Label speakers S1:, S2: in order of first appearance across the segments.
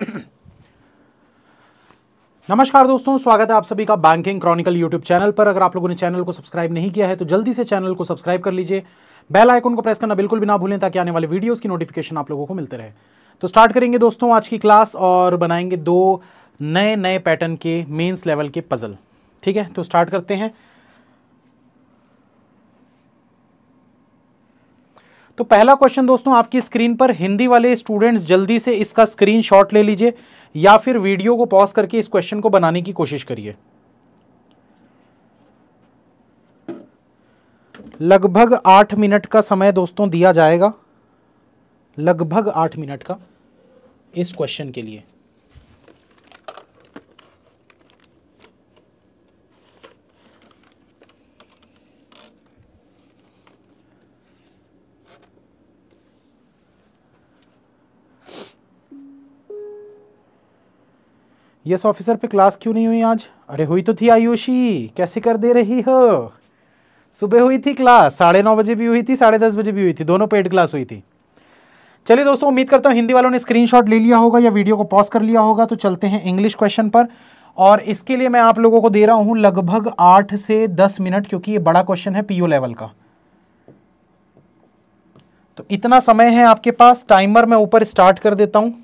S1: नमस्कार दोस्तों स्वागत है आप सभी का बैंकिंग क्रॉनिकल यूट्यूब चैनल पर अगर आप लोगों ने चैनल को सब्सक्राइब नहीं किया है तो जल्दी से चैनल को सब्सक्राइब कर लीजिए बेल आइकन को प्रेस करना बिल्कुल भी ना भूलें ताकि आने वाले वीडियोस की नोटिफिकेशन आप लोगों को मिलते रहे तो स्टार्ट करेंगे दोस्तों आज की क्लास और बनाएंगे दो नए नए पैटर्न के मेन्स लेवल के पज़ल ठीक है तो स्टार्ट करते हैं तो पहला क्वेश्चन दोस्तों आपकी स्क्रीन पर हिंदी वाले स्टूडेंट्स जल्दी से इसका स्क्रीनशॉट ले लीजिए या फिर वीडियो को पॉज करके इस क्वेश्चन को बनाने की कोशिश करिए लगभग आठ मिनट का समय दोस्तों दिया जाएगा लगभग आठ मिनट का इस क्वेश्चन के लिए यस ऑफिसर पे क्लास क्यों नहीं हुई आज अरे हुई तो थी आयुषी कैसे कर दे रही हो सुबह हुई थी क्लास साढ़े नौ बजे भी हुई थी साढ़े दस बजे भी हुई थी दोनों पेड क्लास हुई थी चलिए दोस्तों उम्मीद करता हूँ हिंदी वालों ने स्क्रीनशॉट ले लिया होगा या वीडियो को पॉज कर लिया होगा तो चलते हैं इंग्लिश क्वेश्चन पर और इसके लिए मैं आप लोगों को दे रहा हूँ लगभग आठ से दस मिनट क्योंकि ये बड़ा क्वेश्चन है पीयू लेवल का तो इतना समय है आपके पास टाइमर मैं ऊपर स्टार्ट कर देता हूँ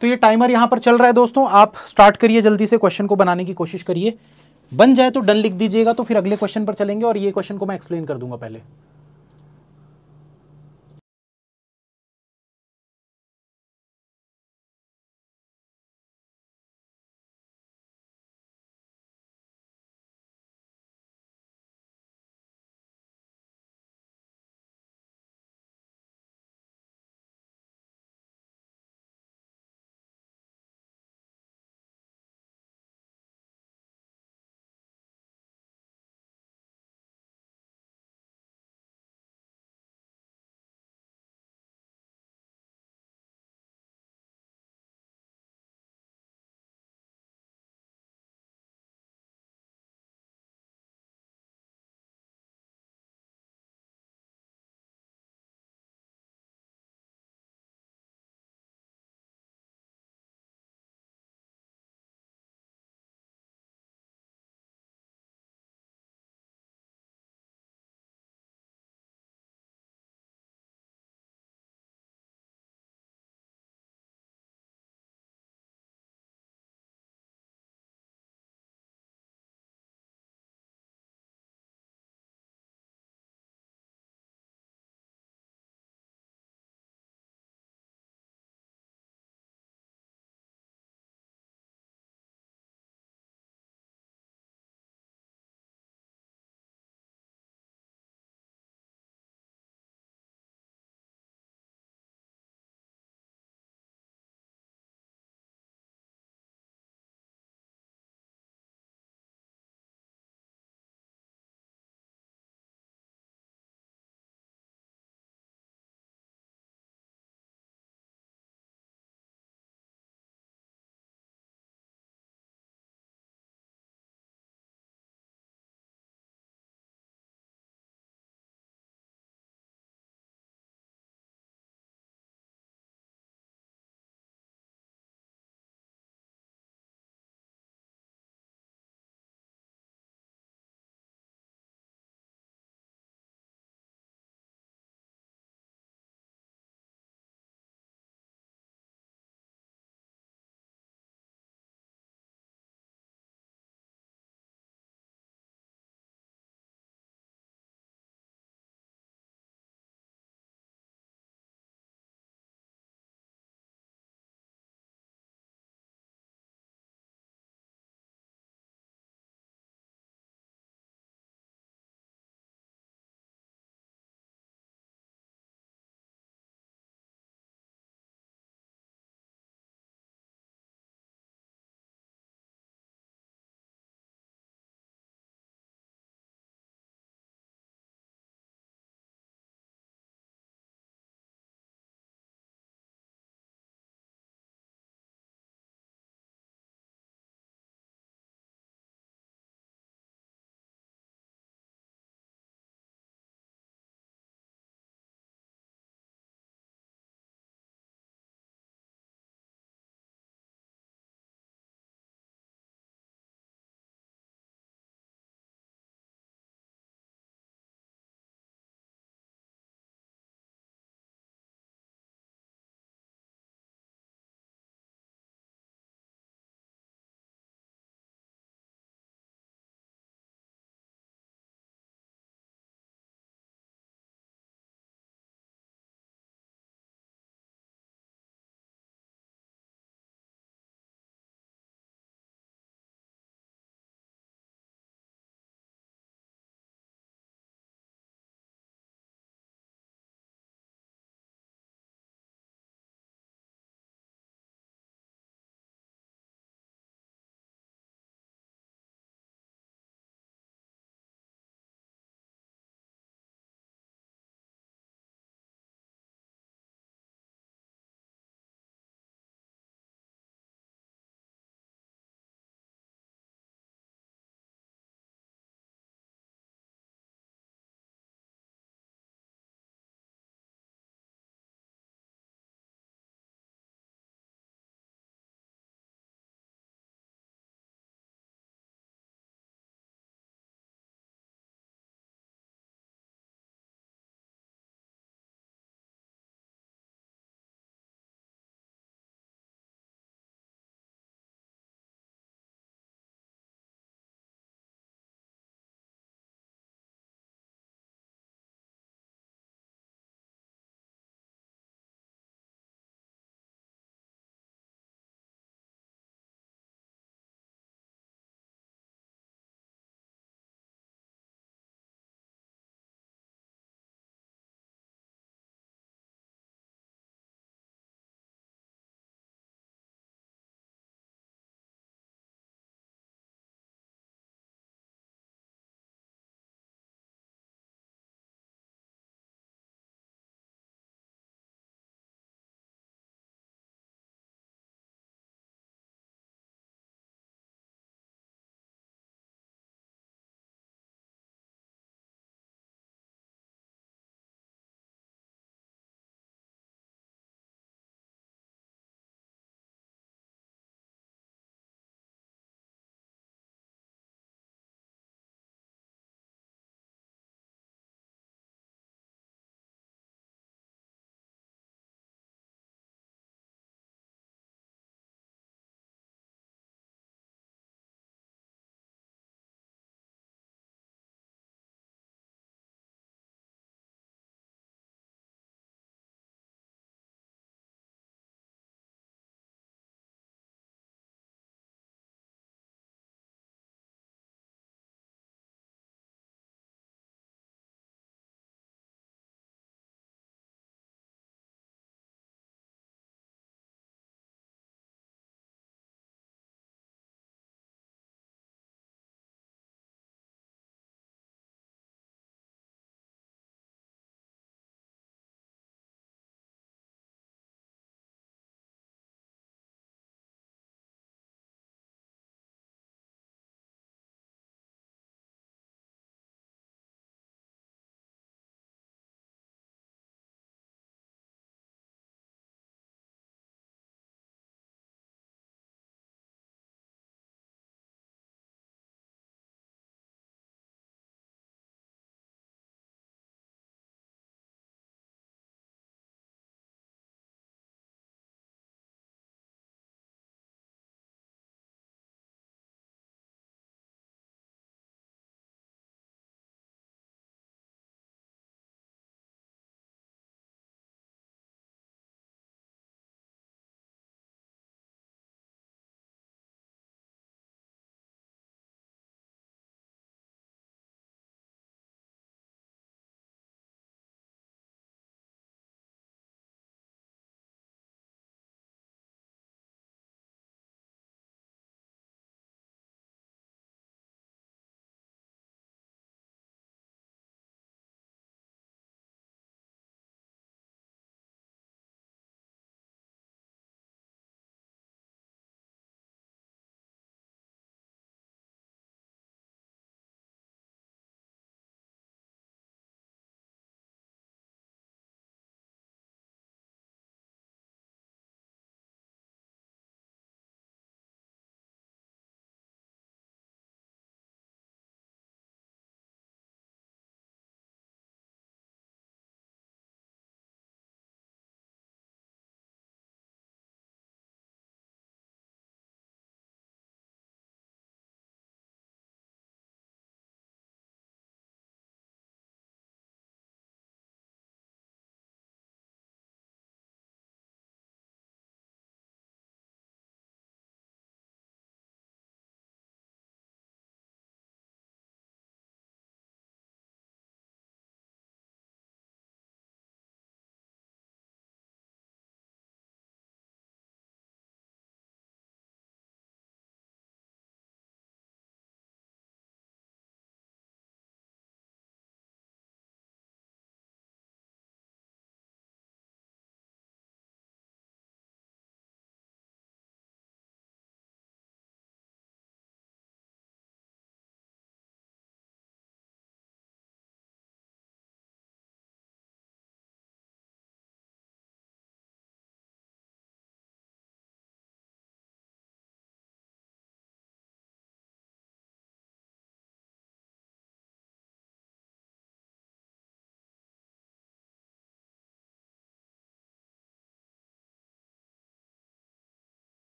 S1: तो ये टाइमर यहाँ पर चल रहा है दोस्तों आप स्टार्ट करिए जल्दी से क्वेश्चन को बनाने की कोशिश करिए बन जाए तो डन लिख दीजिएगा तो फिर अगले क्वेश्चन पर चलेंगे और ये क्वेश्चन को मैं एक्सप्लेन कर दूंगा पहले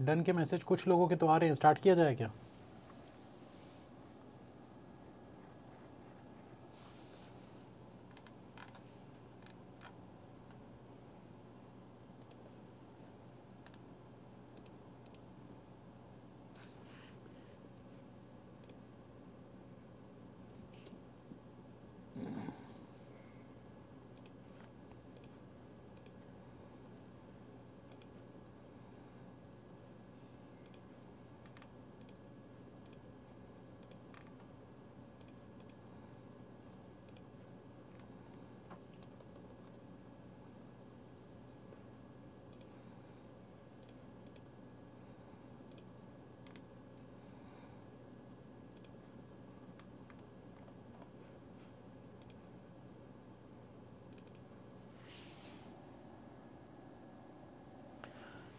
S1: डन के मैसेज कुछ लोगों के तो आ रहे हैं स्टार्ट किया जाए क्या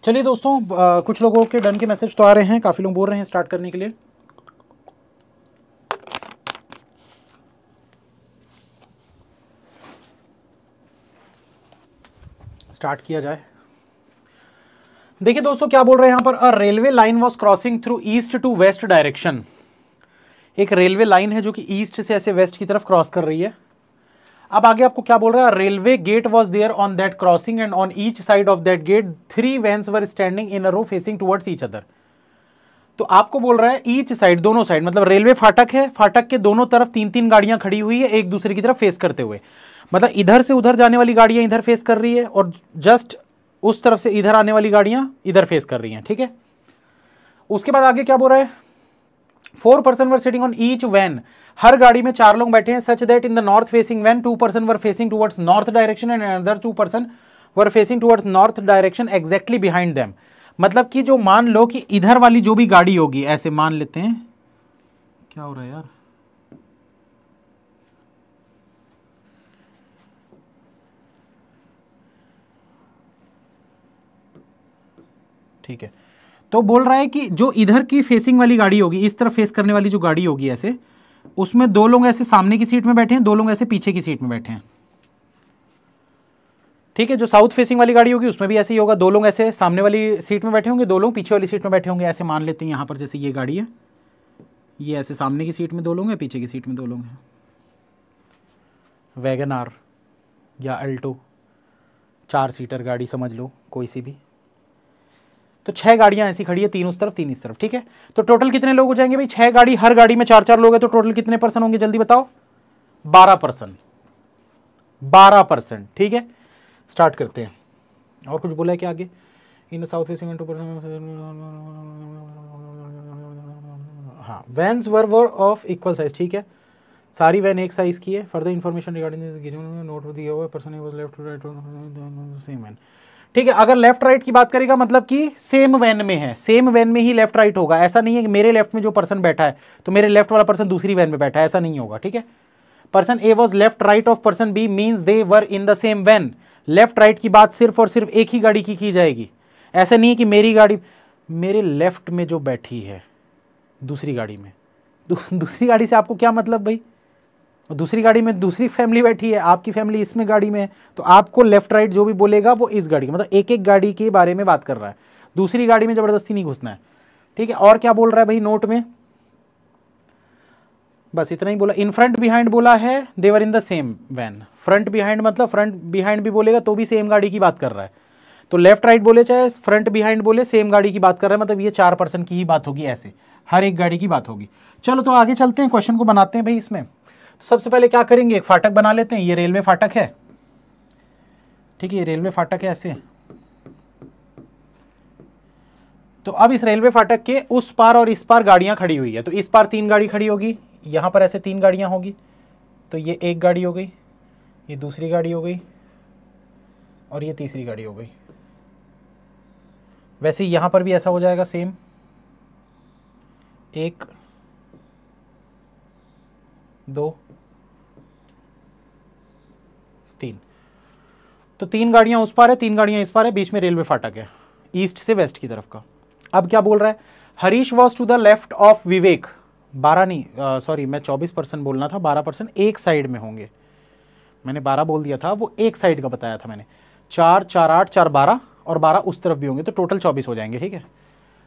S1: चलिए दोस्तों आ, कुछ लोगों के डन के मैसेज तो आ रहे हैं काफ़ी लोग बोल रहे हैं स्टार्ट करने के लिए स्टार्ट किया जाए देखिए दोस्तों क्या बोल रहे हैं यहां पर a railway line was crossing through east to west direction एक रेलवे लाइन है जो कि ईस्ट से ऐसे वेस्ट की तरफ क्रॉस कर रही है अब आगे आपको क्या बोल रहा है railway gate was there on that crossing and on each side of that gate three vans were standing in row facing towards each other तो आपको बोल रहा है ईच साइड दोनों साइड मतलब रेलवे फाटक है फाटक के दोनों तरफ तीन तीन गाड़ियां खड़ी हुई है एक दूसरे की तरफ फेस करते हुए मतलब इधर से उधर जाने वाली गाड़ियां इधर फेस कर रही है और जस्ट उस तरफ से इधर आने वाली गाड़ियां इधर फेस कर रही हैं ठीक है उसके बाद आगे क्या बोल रहा है four person were sitting on each van हर गाड़ी में चार लोग बैठे हैं such that in the north facing van two person were facing towards north direction and another two person were facing towards north direction exactly behind them मतलब कि जो मान लो कि इधर वाली जो भी गाड़ी होगी ऐसे मान लेते हैं क्या हो रहा है यार ठीक है तो बोल रहा है कि जो इधर की फेसिंग वाली गाड़ी होगी इस तरफ फेस करने वाली जो गाड़ी होगी ऐसे उसमें दो लोग ऐसे सामने की सीट में बैठे हैं दो लोग ऐसे पीछे की सीट में बैठे हैं ठीक है जो साउथ फेसिंग वाली गाड़ी होगी उसमें भी ऐसे ही होगा दो लोग ऐसे सामने वाली सीट में बैठे होंगे दो लोग पीछे वाली सीट में बैठे होंगे ऐसे मान लेते हैं यहाँ पर जैसे ये गाड़ी है ये ऐसे सामने की सीट में दो लोग हैं पीछे की सीट में दो लोग हैं वैगन आर या अल्टो चार सीटर गाड़ी समझ लो कोई सी भी तो छह गाड़ियां ऐसी खड़ी है तीन उस तरफ तीन इस तरफ ठीक है तो टोटल कितने लोग हो जाएंगे भाई छह गाड़ी हर गाड़ी में चार चार लोग है तो टोटल कितने पर्सन होंगे जल्दी बताओ बारह परसेंट बारह परसेंट ठीक है स्टार्ट करते हैं और कुछ बोला है क्या आगे इन साउथ वेस्ट हाँ vans were were of equal size ठीक है सारी वैन एक साइज की है फर्दर इन्फॉर्मेशन रिगार्डिंग नोट दिया हुआ person was left to right same van ठीक है अगर लेफ्ट राइट की बात करेगा मतलब कि सेम वैन में है सेम वैन में ही लेफ्ट राइट होगा ऐसा नहीं है कि मेरे लेफ्ट में जो पर्सन बैठा है तो मेरे लेफ्ट वाला पर्सन दूसरी वैन में बैठा है ऐसा नहीं होगा ठीक है person A was left right of person B means they were in the same van left right की बात सिर्फ और सिर्फ एक ही गाड़ी की की जाएगी ऐसा नहीं है कि मेरी गाड़ी मेरे लेफ्ट में जो बैठी है दूसरी गाड़ी में दूसरी गाड़ी से आपको क्या मतलब भाई और दूसरी गाड़ी में दूसरी फैमिली बैठी है आपकी फैमिली इसमें गाड़ी में है तो आपको लेफ्ट राइट जो भी बोलेगा वो इस गाड़ी मतलब एक एक गाड़ी के बारे में बात कर रहा है दूसरी गाड़ी में ज़बरदस्ती नहीं घुसना है ठीक है और क्या बोल रहा है भाई नोट में बस इतना ही बोला इन फ्रंट बिहाइंड बोला है they were in the same van front behind मतलब फ्रंट बिहाइंड भी बोलेगा तो भी सेम गाड़ी की बात कर रहा है तो लेफ्ट राइट बोले चाहे फ्रंट बिहाइंड बोले सेम गाड़ी की बात कर रहा है मतलब ये चार पर्सन की ही बात होगी ऐसे हर एक गाड़ी की बात होगी चलो तो आगे चलते हैं क्वेश्चन को बनाते हैं भाई इसमें तो सबसे पहले क्या करेंगे एक फाटक बना लेते हैं ये रेलवे फाटक है ठीक है ये रेलवे फाटक है ऐसे तो अब इस रेलवे फाटक के उस पार और इस पार गाड़ियां खड़ी हुई है तो इस पार तीन गाड़ी खड़ी होगी यहां पर ऐसे तीन गाड़ियां होगी तो ये एक गाड़ी हो गई ये दूसरी गाड़ी हो गई और ये तीसरी गाड़ी हो गई वैसे यहां पर भी ऐसा हो जाएगा सेम एक दो तो तीन गाड़ियाँ उस पार है तीन गाड़ियाँ इस पार है बीच में रेलवे फाटक है ईस्ट से वेस्ट की तरफ का अब क्या बोल रहा है Harish was to the left of Vivek बारह नहीं सॉरी मैं चौबीस परसेंट बोलना था बारह परसेंट एक साइड में होंगे मैंने बारह बोल दिया था वो एक साइड का बताया था मैंने चार चार आठ चार बारह और बारह उस तरफ भी होंगे तो टोटल चौबीस हो जाएंगे ठीक है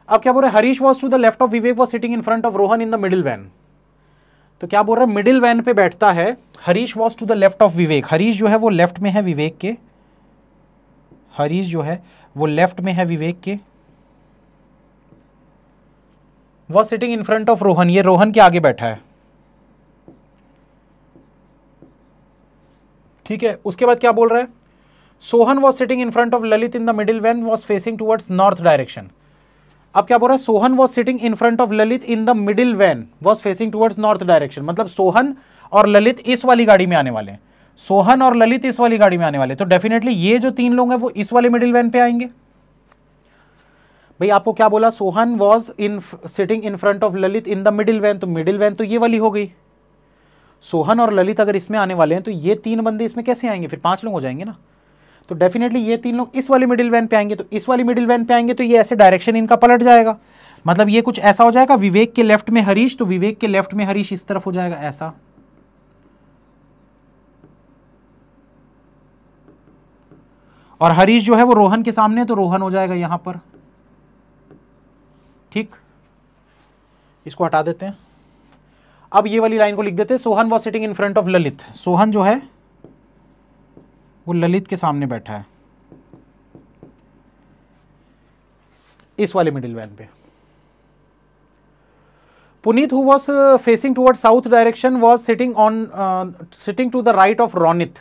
S1: अब क्या बोल रहे हैं Harish was to the left of Vivek was sitting in front of Rohan in the middle van तो क्या बोल रहा है मिडिल वैन पे बैठता है Harish was to the left of Vivek Harish जो है वो लेफ्ट में है विवेक के हरीश जो है वो लेफ्ट में है विवेक के was sitting in front of Rohan ये रोहन के आगे बैठा है ठीक है उसके बाद क्या बोल रहा है Sohan was sitting in front of Lalit in the middle van was facing towards north direction अब क्या बोल रहा है Sohan was sitting in front of Lalit in the middle van was facing towards north direction मतलब सोहन और ललित इस वाली गाड़ी में आने वाले हैं सोहन और ललित इस वाली गाड़ी में आने वाले तो डेफिनेटली ये जो तीन लोग हैं वो इस वाले मिडिल वैन पे आएंगे भाई आपको क्या बोला Sohan was in sitting in front of Lalit in the middle van तो मिडिल वैन तो ये वाली हो गई सोहन और ललित अगर इसमें आने वाले हैं तो ये तीन बंदे इसमें कैसे आएंगे फिर पांच लोग हो जाएंगे ना तो डेफिनेटली ये तीन लोग इस वाले मिडिल वैन पे आएंगे तो इस वाली मिडिल वैन पे आएंगे तो ये ऐसे डायरेक्शन इनका पलट जाएगा मतलब ये कुछ ऐसा हो जाएगा विवेक के लेफ्ट में हरीश तो विवेक के लेफ्ट में हरीश इस तरफ हो जाएगा ऐसा और हरीश जो है वो रोहन के सामने तो रोहन हो जाएगा यहां पर ठीक इसको हटा देते हैं अब ये वाली लाइन को लिख देते हैं Sohan was sitting in front of Lalit Sohan जो है वो ललित के सामने बैठा है इस वाले मिडिल वैन पे Puneet who was facing toward south direction was sitting on sitting to the right of Ronit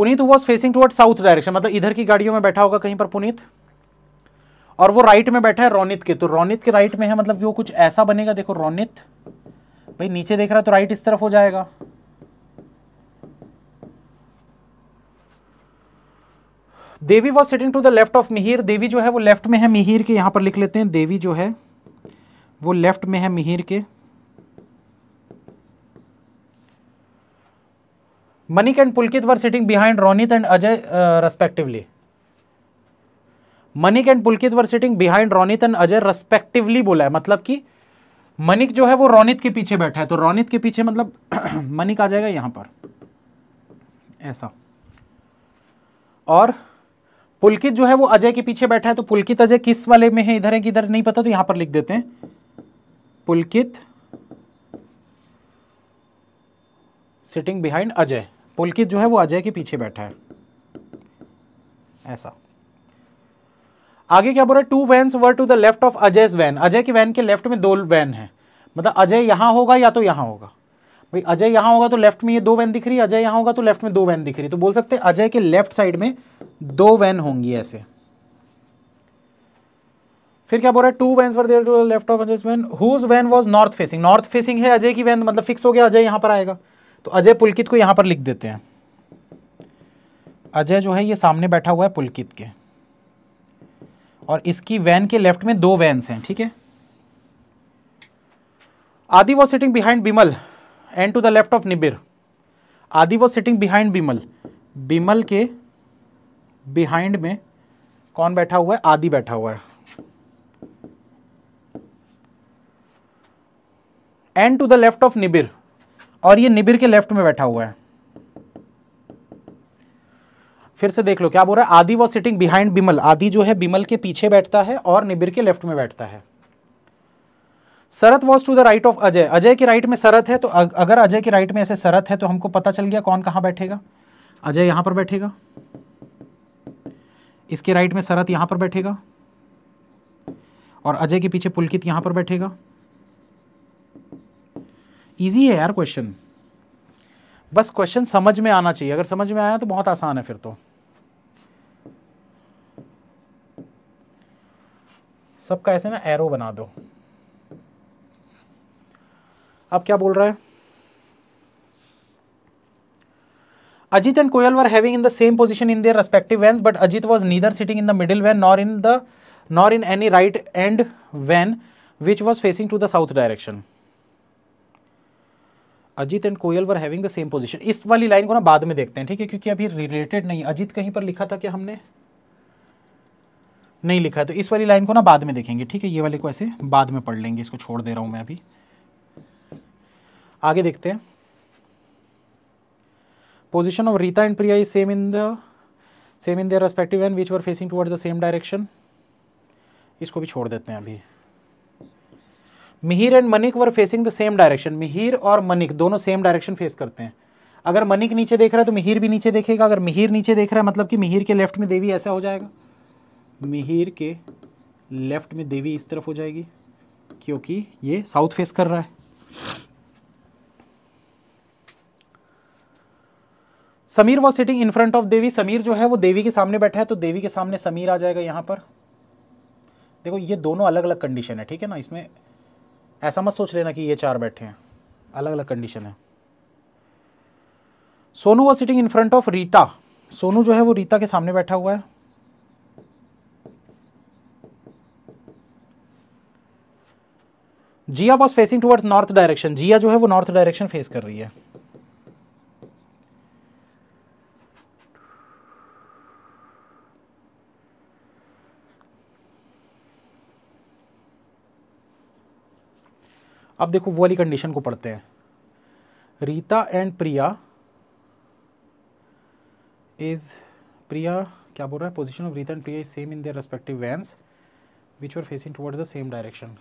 S1: Puneet was facing toward south direction मतलब इधर की गाड़ियों में बैठा होगा कहीं पर पुनीत और वो राइट में बैठा है रोनित के तो रोनित के राइट में है मतलब वो कुछ ऐसा बनेगा देखो रोनित भाई नीचे देख रहा है तो राइट इस तरफ हो जाएगा Devi was sitting to the left of Mihir Devi जो है वो लेफ्ट में है मिहिर के यहां पर लिख लेते हैं देवी जो है वो लेफ्ट में है मिहिर के Manik and Pulkit were sitting behind Ronit and Ajay respectively Manik and Pulkit were sitting behind Ronit and Ajay respectively बोला है मतलब कि मनिक जो है वो रोनित के पीछे बैठा है तो रोनित के पीछे मतलब मनिक आ जाएगा यहाँ पर ऐसा और पुलकित जो है वो अजय के पीछे बैठा है तो पुलकित अजय किस वाले में है इधर है कि इधर नहीं पता तो यहां पर लिख देते हैं पुलकित सिटिंग बिहाइंड अजय पुलकित जो है वो अजय के पीछे बैठा है ऐसा आगे क्या बोल रहा है two van were to the left of Ajay van Ajay की वैन के लेफ्ट में दो वैन है मतलब अजय यहां होगा या तो यहां होगा भाई अजय यहां होगा तो लेफ्ट में ये दो वैन दिख रही है अजय यहां होगा तो लेफ्ट में दो वैन दिख रही है तो बोल सकते हैं अजय के लेफ्ट साइड में दो वैन होंगी ऐसे फिर क्या बोल रहा है two van were there to left of Ajay van whose van was north facing north facing है अजय की वैन मतलब फिक्स हो गया अजय यहां पर आएगा तो अजय पुलकित को यहाँ पर लिख देते हैं अजय जो है ये सामने बैठा हुआ है पुलकित के और इसकी वैन के लेफ्ट में दो वैन्स हैं ठीक है Aadi was sitting behind Bimal and to the left of Nibir Aadi was sitting behind Bimal Bimal के बिहाइंड में कौन बैठा हुआ है आदि बैठा हुआ है and to the left of Nibir और ये निबिर के लेफ्ट में बैठा हुआ है फिर से देख लो क्या बोल रहा है Aadi was sitting behind Bimal आदि जो है बिमल के पीछे बैठता है और निबिर के लेफ्ट में बैठता है Sarat was to the right of Ajay Ajay के राइट में सरत है तो अगर अजय के राइट में ऐसे सरत है तो हमको पता चल गया कौन कहां बैठेगा अजय यहां पर बैठेगा इसके राइट में सरत यहां पर बैठेगा और अजय के पीछे पुलकित यहां पर बैठेगा ईजी है यार क्वेश्चन बस क्वेश्चन समझ में आना चाहिए अगर समझ में आया तो बहुत आसान है फिर तो सबका ऐसे ना एरो बना दो अब क्या बोल रहा है Ajit and Koyal were having in the same position in their respective van but Ajit was neither sitting in the middle van nor in the nor in any right end van which was facing to the south direction Ajit and Koyal were having the same position इस वाली line को ना बाद में देखते हैं ठीक है क्योंकि अभी रिलेटेड नहीं अजीत कहीं पर लिखा था क्या हमने नहीं लिखा है तो इस वाली लाइन को ना बाद में देखेंगे ठीक है ये वाले को ऐसे बाद में पढ़ लेंगे इसको छोड़ दे रहा हूँ मैं अभी आगे देखते हैं position of Rita and Priya is same in the same in their respective and which were facing towards the same direction इसको भी छोड़ देते हैं अभी Mihir and Manik were facing the same direction Mihir और मनिक दोनों सेम डायरेक्शन फेस करते हैं अगर मनिक नीचे देख रहा है तो मिहिर भी नीचे देखेगा अगर मिहिर नीचे देख रहा है मतलब कि मिहिर के लेफ्ट में देवी ऐसा हो जाएगा मिहिर के लेफ्ट में देवी इस तरफ हो जाएगी क्योंकि ये साउथ फेस कर रहा है Sameer was sitting in front of Devi Sameer जो है वो देवी के सामने बैठा है तो देवी के सामने समीर आ जाएगा यहां पर देखो ये दोनों अलग अलग कंडीशन है ठीक है ना इसमें ऐसा मत सोच लेना कि ये चार बैठे हैं अलग अलग कंडीशन है Sonu was sitting in front of Rita Sonu जो है वो रीता के सामने बैठा हुआ है Jiya was facing towards north direction Jiya जो है वो नॉर्थ डायरेक्शन फेस कर रही है अब देखो वो वाली कंडीशन को पढ़ते हैं रीता एंड प्रिया इज प्रिया क्या बोल रहा है position of Rita and Priya is same in their respective vans which are facing towards the same direction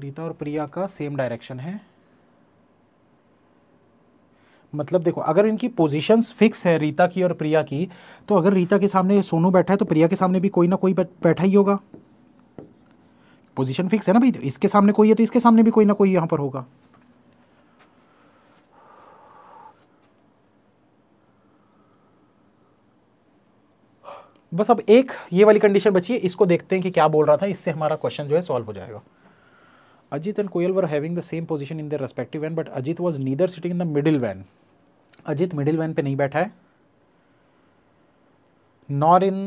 S1: Rita और प्रिया का सेम डायरेक्शन है मतलब देखो अगर इनकी पोजीशंस फिक्स है रीता की और प्रिया की तो अगर रीता के सामने सोनू बैठा है तो प्रिया के सामने भी कोई ना कोई बैठा ही होगा पोजीशन फिक्स है ना भाई तो इसके सामने कोई है तो इसके सामने भी कोई ना कोई यहाँ पर होगा बस अब एक ये वाली कंडीशन बची है इसको देखते हैं कि क्या बोल रहा था इससे हमारा क्वेश्चन जो है सॉल्व हो जाएगा Ajit and Koyal were having the same position in the respective van but Ajit was neither sitting in the middle van Ajit middle van पे नहीं बैठा है nor in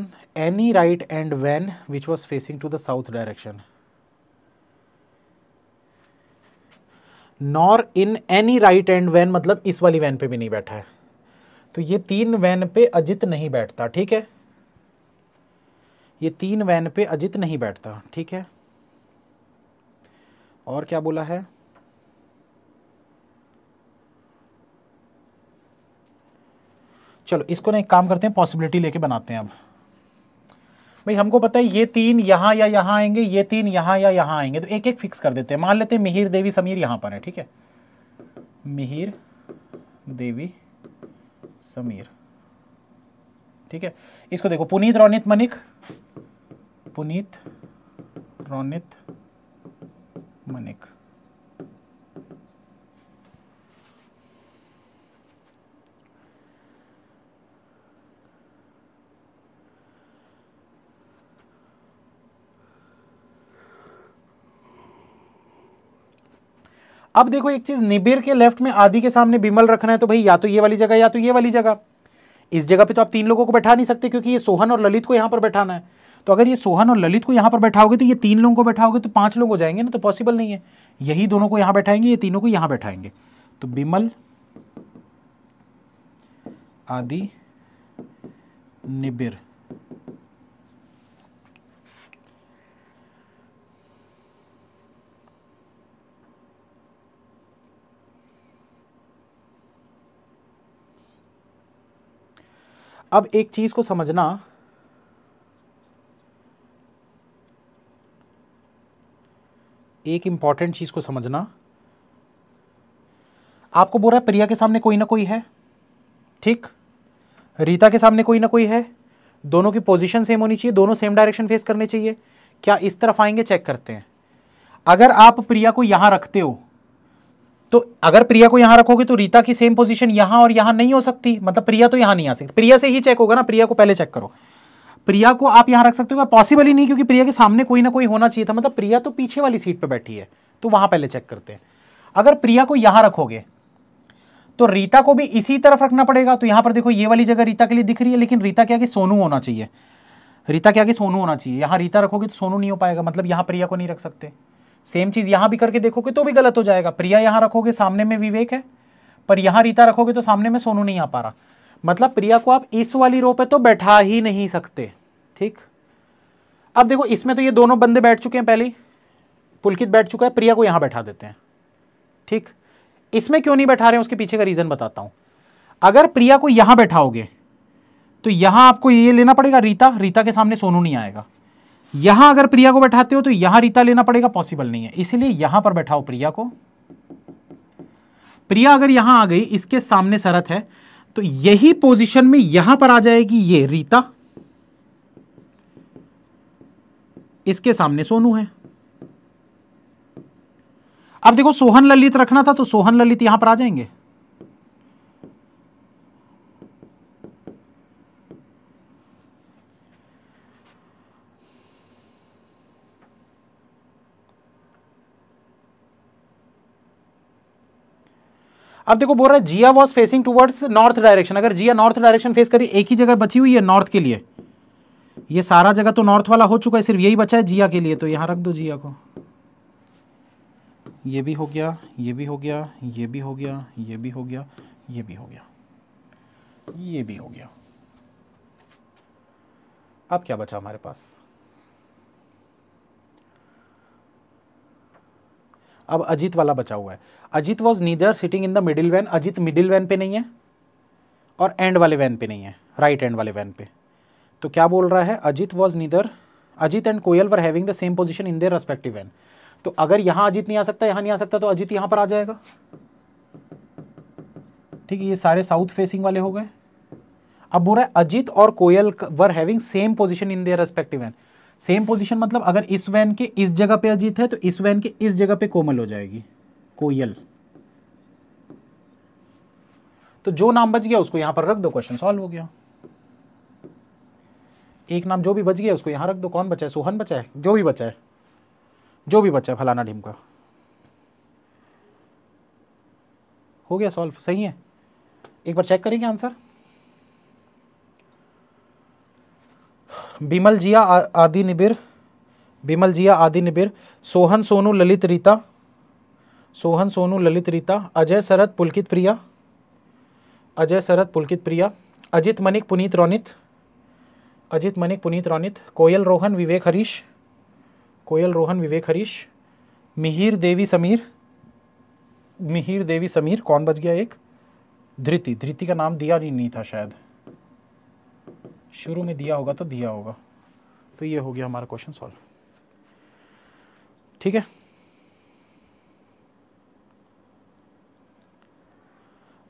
S1: any right end van which was facing to the south direction nor in any right end van मतलब इस वाली van पे भी नहीं बैठा है तो ये तीन वैन पे अजित नहीं बैठता ठीक है ये तीन वैन पे अजित नहीं बैठता ठीक है और क्या बोला है चलो इसको ना एक काम करते हैं पॉसिबिलिटी लेके बनाते हैं अब भाई हमको पता है ये तीन यहाँ या यहाँ आएंगे ये तीन यहाँ या यहाँ आएंगे तो एक एक फिक्स कर देते हैं मान लेते हैं मिहिर देवी समीर यहाँ पर है ठीक है मिहिर देवी समीर ठीक है इसको देखो पुनीत रौनित मनिक पुनीत रौनित मनिक अब देखो एक चीज निबिर के लेफ्ट में आदि के सामने बिमल रखना है तो भाई या तो ये वाली जगह या तो ये वाली जगह इस जगह पे तो आप तीन लोगों को बैठा नहीं सकते क्योंकि ये सोहन और ललित को यहां पर बैठाना है तो अगर ये सोहन और ललित को यहां पर बैठाओगे तो ये तीन लोगों को बैठाओगे तो पांच लोग हो जाएंगे ना तो पॉसिबल नहीं है यही दोनों को यहां बैठाएंगे ये तीनों को यहां बैठाएंगे तो बिमल आदि निबिर अब एक चीज़ को समझना एक इंपॉर्टेंट चीज़ को समझना आपको बोल रहा है प्रिया के सामने कोई ना कोई है ठीक रीता के सामने कोई ना कोई है दोनों की पोजीशन सेम होनी चाहिए दोनों सेम डायरेक्शन फेस करने चाहिए क्या इस तरफ आएंगे चेक करते हैं अगर आप प्रिया को यहां रखते हो तो अगर प्रिया को यहां रखोगे तो रीता की सेम पोजीशन यहां और यहां नहीं हो सकती मतलब प्रिया तो यहां नहीं आ सकती प्रिया से ही चेक होगा ना प्रिया को पहले चेक करो प्रिया को आप यहां रख सकते हो पॉसिबल ही नहीं क्योंकि प्रिया के सामने कोई ना कोई होना चाहिए था मतलब प्रिया तो पीछे वाली सीट पर बैठी है तो वहां पहले चेक करते हैं अगर प्रिया को यहां रखोगे तो रीता को भी इसी तरफ रखना पड़ेगा तो यहां पर देखो ये वाली जगह रीता के लिए दिख रही है लेकिन रीता क्या कि सोनू होना चाहिए रीता क्या कि सोनू होना चाहिए यहां रीता रखोगे तो सोनू नहीं हो पाएगा मतलब यहां प्रिया को नहीं रख सकते सेम चीज़ यहाँ भी करके देखोगे तो भी गलत हो जाएगा प्रिया यहाँ रखोगे सामने में विवेक है पर यहाँ रीता रखोगे तो सामने में सोनू नहीं आ पा रहा मतलब प्रिया को आप इस वाली रो पे तो बैठा ही नहीं सकते ठीक अब देखो इसमें तो ये दोनों बंदे बैठ चुके हैं पहले पुलकित बैठ चुका है प्रिया को यहाँ बैठा देते हैं ठीक इसमें क्यों नहीं बैठा रहे हैं उसके पीछे का रीज़न बताता हूँ अगर प्रिया को यहाँ बैठाओगे तो यहाँ आपको ये लेना पड़ेगा रीता रीता के सामने सोनू नहीं आएगा यहां अगर प्रिया को बैठाते हो तो यहां रीता लेना पड़ेगा पॉसिबल नहीं है इसलिए यहां पर बैठाओ प्रिया को प्रिया अगर यहां आ गई इसके सामने शरत है तो यही पोजीशन में यहां पर आ जाएगी ये रीता इसके सामने सोनू है अब देखो सोहन ललित रखना था तो सोहन ललित यहां पर आ जाएंगे अब देखो बोल रहा है Jiya was facing towards north direction अगर जिया नॉर्थ डायरेक्शन फेस करी एक ही जगह बची हुई है नॉर्थ के लिए ये सारा जगह तो नॉर्थ वाला हो चुका है सिर्फ यही बचा है जिया के लिए तो यहाँ रख दो जिया को ये भी हो गया ये भी हो गया ये भी हो गया ये भी हो गया ये भी हो गया ये भी हो गया अब क्या बचा हमारे पास अब अजीत वाला बचा हुआ है Ajit was neither sitting in the middle van Ajit middle van पे नहीं है और एंड वाले वैन पे नहीं है राइट एंड वाले वैन पे तो क्या बोल रहा है Ajit was neither Ajit and Koyal were having the same position in their respective van तो अगर यहाँ अजीत नहीं आ सकता यहाँ नहीं आ सकता तो अजीत यहाँ पर आ जाएगा ठीक है ये सारे साउथ फेसिंग वाले हो गए अब बोल रहा है अजीत और Koyal were having same position in their respective van same position मतलब अगर इस वैन के इस जगह पे अजीत है तो इस वैन के इस जगह पे कोमल हो जाएगी कोयल तो जो नाम बच गया उसको यहां पर रख दो क्वेश्चन सॉल्व हो गया एक नाम जो भी बच गया उसको यहां रख दो कौन बचा है सोहन बचा है जो भी बचा है जो भी बचा है फलाना का हो गया सॉल्व सही है एक बार चेक करेंगे आंसर बिमल जिया आदि निबिर बिमल जिया आदि निबिर सोहन सोनू ललित रीता सोहन सोनू ललित रीता अजय शरद पुलकित प्रिया अजय शरद पुलकित प्रिया अजित मनिक पुनीत रौनित अजित मनिक पुनीत रौनित कोयल रोहन विवेक हरीश कोयल रोहन विवेक हरीश मिहिर देवी समीर मिहिर देवी समीर कौन बच गया एक धृति धृति का नाम दिया नहीं, नहीं था शायद शुरू में दिया होगा तो दिया होगा तो ये हो गया हमारा क्वेश्चन सॉल्व ठीक है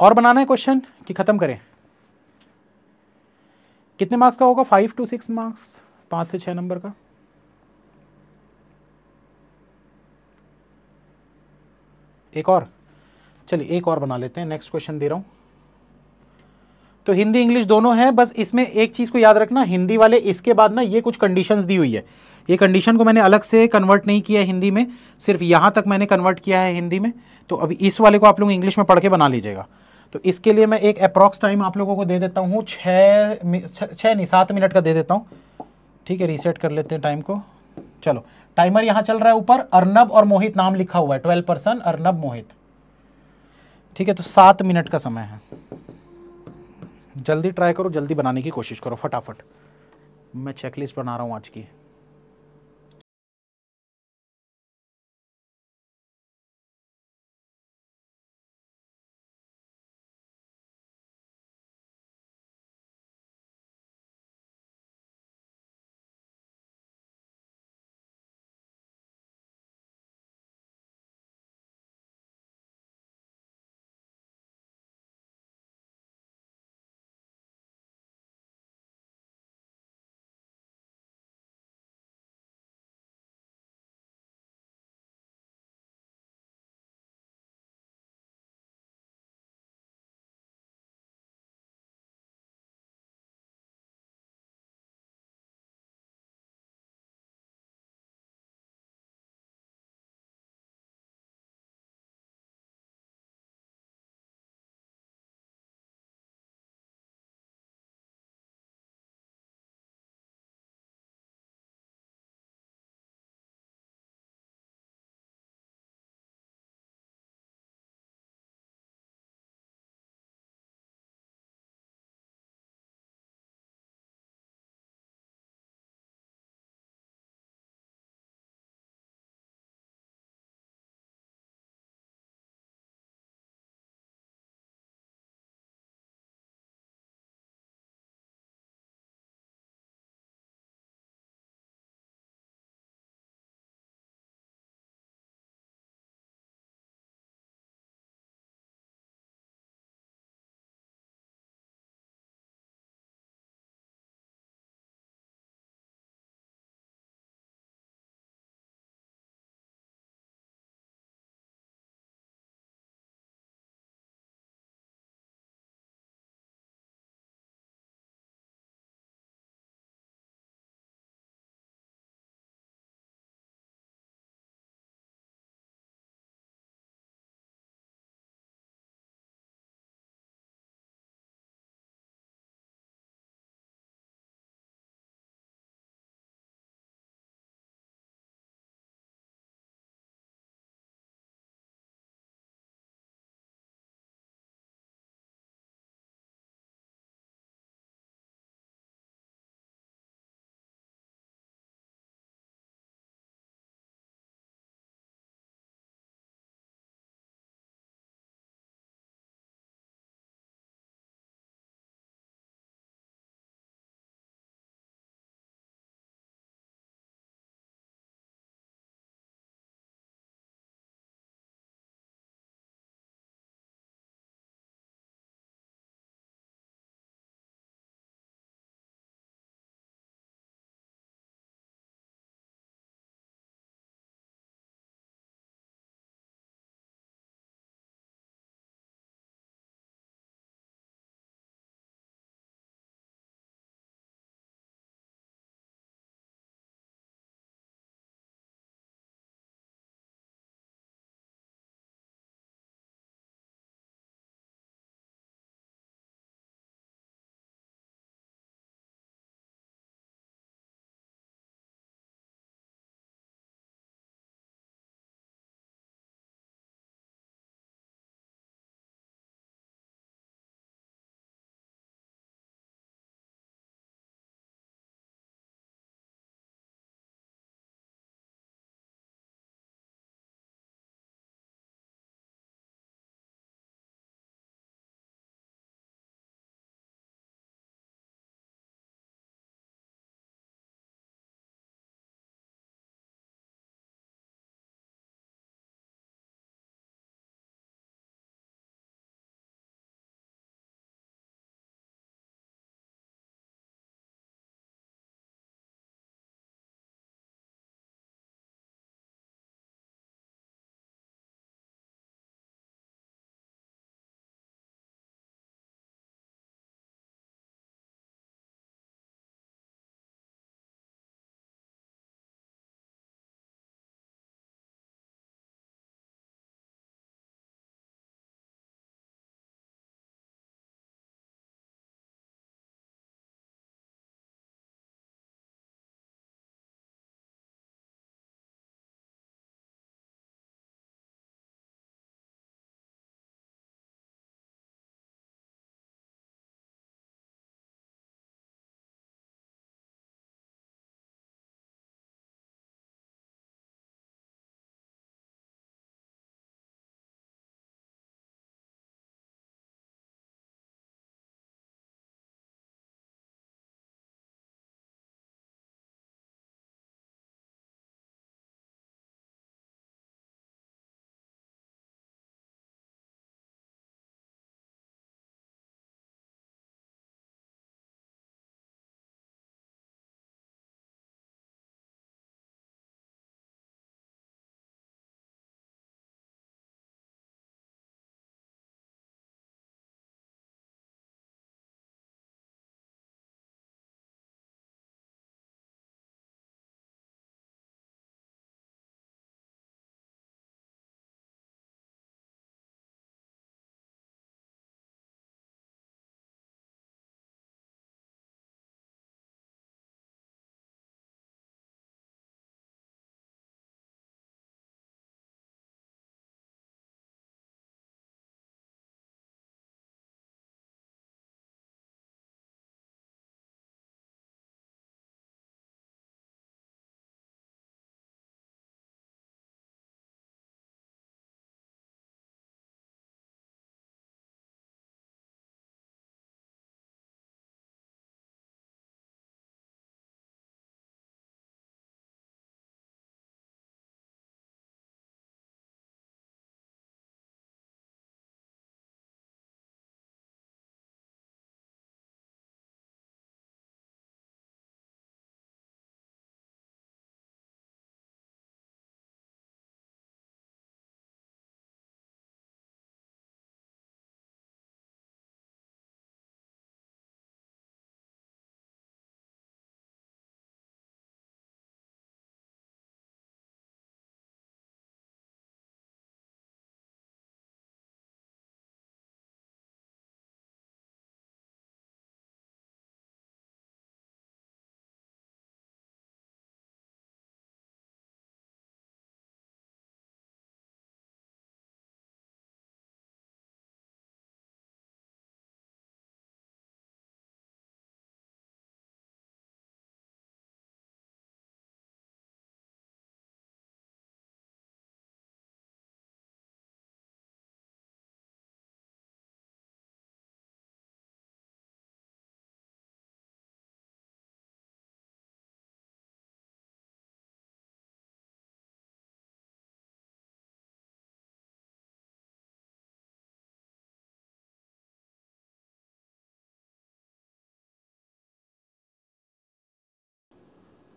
S1: और बनाना है क्वेश्चन कि ख़त्म करें कितने मार्क्स का होगा फाइव टू सिक्स मार्क्स पांच से छह नंबर का एक और चलिए एक और बना लेते हैं नेक्स्ट क्वेश्चन दे रहा हूं तो हिंदी इंग्लिश दोनों है बस इसमें एक चीज़ को याद रखना हिंदी वाले इसके बाद ना ये कुछ कंडीशंस दी हुई है ये कंडीशन को मैंने अलग से कन्वर्ट नहीं किया है हिंदी में सिर्फ यहां तक मैंने कन्वर्ट किया है हिंदी में तो अभी इस वाले को आप लोग इंग्लिश में पढ़ के बना लीजिएगा तो इसके लिए मैं एक अप्रॉक्स टाइम आप लोगों को दे देता हूँ छः छः नहीं सात मिनट का दे देता हूँ ठीक है रीसेट कर लेते हैं टाइम को चलो टाइमर यहाँ चल रहा है ऊपर अर्नब और मोहित नाम लिखा हुआ है ट्वेल्व परसन अर्नब मोहित ठीक है तो सात मिनट का समय है जल्दी ट्राई करो जल्दी बनाने की कोशिश करो फटाफट मैं चेकलिस्ट बना रहा हूँ आज की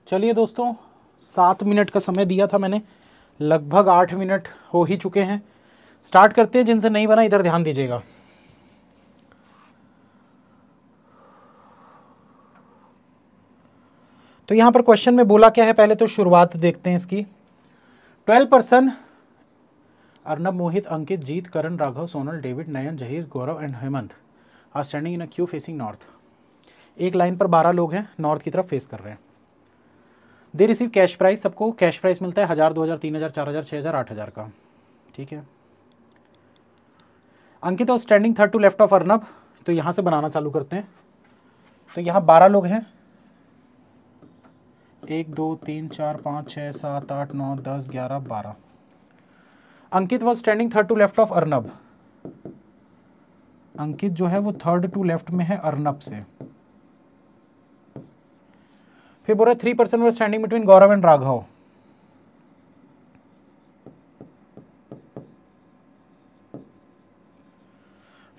S1: चलिए दोस्तों सात मिनट का समय दिया था मैंने लगभग आठ मिनट हो ही चुके हैं स्टार्ट करते हैं जिनसे नहीं बना इधर ध्यान दीजिएगा तो यहाँ पर क्वेश्चन में बोला क्या है पहले तो शुरुआत देखते हैं इसकी twelve person Arnab Mohit Ankit Jeet Karan Raghav Sonal David Nayan Zaheer Gaurav and Hemant are standing in a queue facing north एक लाइन पर बारह लोग हैं नॉर्थ की तरफ फेस कर रहे हैं दे रिसीव कैश प्राइस सबको कैश प्राइस मिलता है हज़ार दो हज़ार तीन हज़ार चार हज़ार छः हज़ार आठ हज़ार का ठीक है अंकित और standing third to left of Arnab तो यहाँ से बनाना चालू करते हैं तो यहाँ बारह लोग हैं एक दो तीन चार पाँच छः सात आठ नौ दस ग्यारह बारह Ankit was standing third to left of Arnab Ankit जो है वो थर्ड टू लेफ्ट में है अर्नब से फिर बोल रहे three percent were standing between Gaurav and Raghav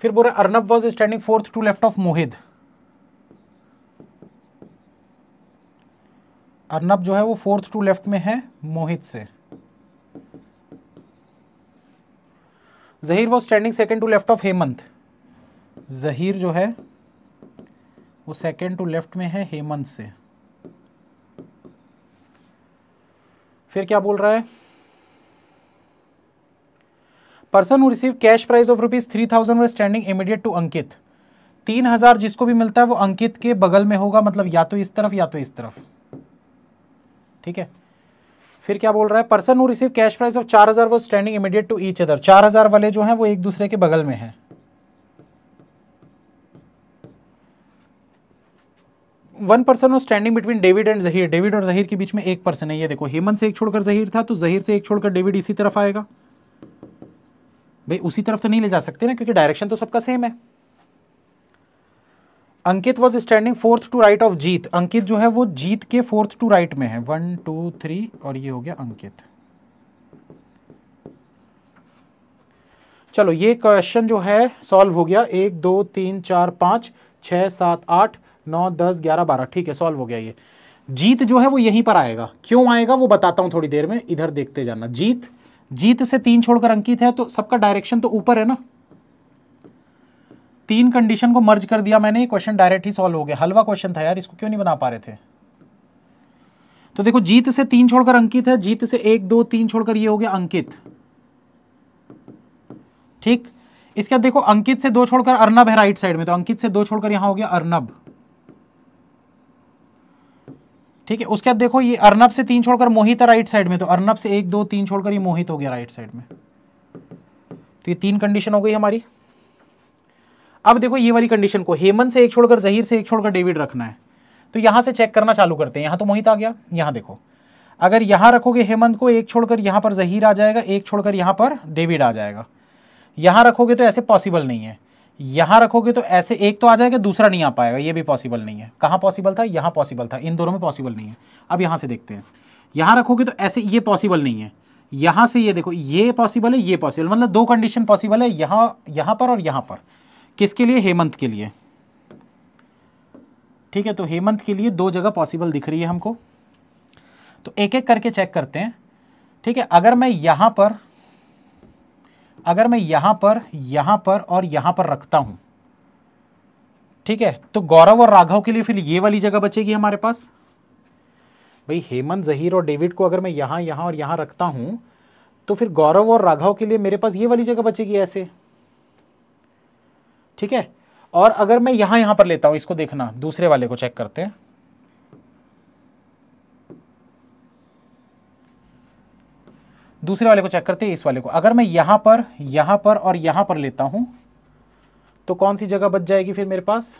S1: फिर बोल रहे Arnab was standing fourth to left of Mohit Arnab जो है वो फोर्थ टू लेफ्ट में है मोहित से Zaheer was standing second to left of Hemant Zaheer जो है वो सेकेंड टू लेफ्ट में है हेमंत से फिर क्या बोल रहा है person receive cash prize of rupees three thousand standing immediate to Ankit तीन हजार जिसको भी मिलता है वो अंकित के बगल में होगा मतलब या तो इस तरफ या तो इस तरफ ठीक है फिर क्या बोल रहा है person receive cash price of चार हजार वो standing immediate to each other चार हजार वाले जो हैं वो एक दूसरे के बगल में है one person of standing between David and Zaheer David और जहीर के बीच में एक पर्सन है ये देखो हेमंत से एक छोड़कर जहीर था तो जहीर से एक छोड़कर डेविड इसी तरफ आएगा भाई उसी तरफ तो नहीं ले जा सकते ना क्योंकि डायरेक्शन तो सबका सेम है Ankit was standing fourth to right of Jeet Ankit जो है वो जीत के फोर्थ टू राइट में है वन टू थ्री और ये हो गया अंकित चलो ये क्वेश्चन जो है सॉल्व हो गया एक दो तीन चार पांच छ सात आठ नौ दस ग्यारह बारह ठीक है सॉल्व हो गया ये जीत जो है वो यहीं पर आएगा क्यों आएगा वो बताता हूँ थोड़ी देर में इधर देखते जाना जीत जीत से तीन छोड़कर अंकित है तो सबका डायरेक्शन तो ऊपर है ना तीन कंडीशन को मर्ज कर दिया मैंने ये क्वेश्चन डायरेक्ट ही सॉल्व हो गया हलवा क्वेश्चन था यार इसको क्यों नहीं बना पा रहे थे तो देखो जीत से तीन छोड़कर अंकित है जीत से एक दो तीन छोड़कर ये हो गया अंकित ठीक इसके बाद देखो अंकित से दो छोड़कर अर्नब है राइट साइड में तो अंकित से दो छोड़कर यहां हो गया अर्नब ठीक है उसके बाद देखो ये अर्नब से तीन छोड़कर मोहित है राइट साइड में तो अर्नब से एक दो तीन छोड़कर ये मोहित हो गया राइट साइड में तो ये तीन कंडीशन हो गई हमारी अब देखो ये वाली कंडीशन को हेमंत से एक छोड़कर जहीर से एक छोड़कर डेविड रखना है तो यहां से चेक करना चालू करते हैं यहां तो मोहित आ गया यहां देखो अगर यहां रखोगे हेमंत को एक छोड़कर यहां पर जहीर आ जाएगा एक छोड़कर यहां पर डेविड आ जाएगा यहां रखोगे तो ऐसे पॉसिबल नहीं है यहां रखोगे तो ऐसे एक तो आ जाएगा दूसरा नहीं आ पाएगा ये भी पॉसिबल नहीं है कहां पॉसिबल था यहां पॉसिबल था इन दोनों में पॉसिबल नहीं है अब यहां से देखते हैं यहां रखोगे तो ऐसे ये पॉसिबल नहीं है यहां से ये देखो ये पॉसिबल है ये पॉसिबल मतलब दो कंडीशन पॉसिबल है यहां यहां पर और यहां पर किसके लिए हेमंत के लिए ठीक है तो हेमंत के लिए दो जगह पॉसिबल दिख रही है हमको तो एक एक करके चेक करते हैं ठीक है अगर मैं यहां पर अगर मैं यहां पर यहां पर और यहां पर रखता हूं ठीक है तो गौरव और राघव के लिए फिर ये वाली जगह बचेगी हमारे पास भाई हेमंत जहीर और डेविड को अगर मैं यहां यहां और यहां रखता हूं तो फिर गौरव और राघव के लिए मेरे पास ये वाली जगह बचेगी ऐसे ठीक है और अगर मैं यहां यहां पर लेता हूं इसको देखना दूसरे वाले को चेक करते हैं दूसरे वाले को चेक करते हैं इस वाले को अगर मैं यहाँ पर यहाँ पर और यहाँ पर लेता हूँ तो कौन सी जगह बच जाएगी फिर मेरे पास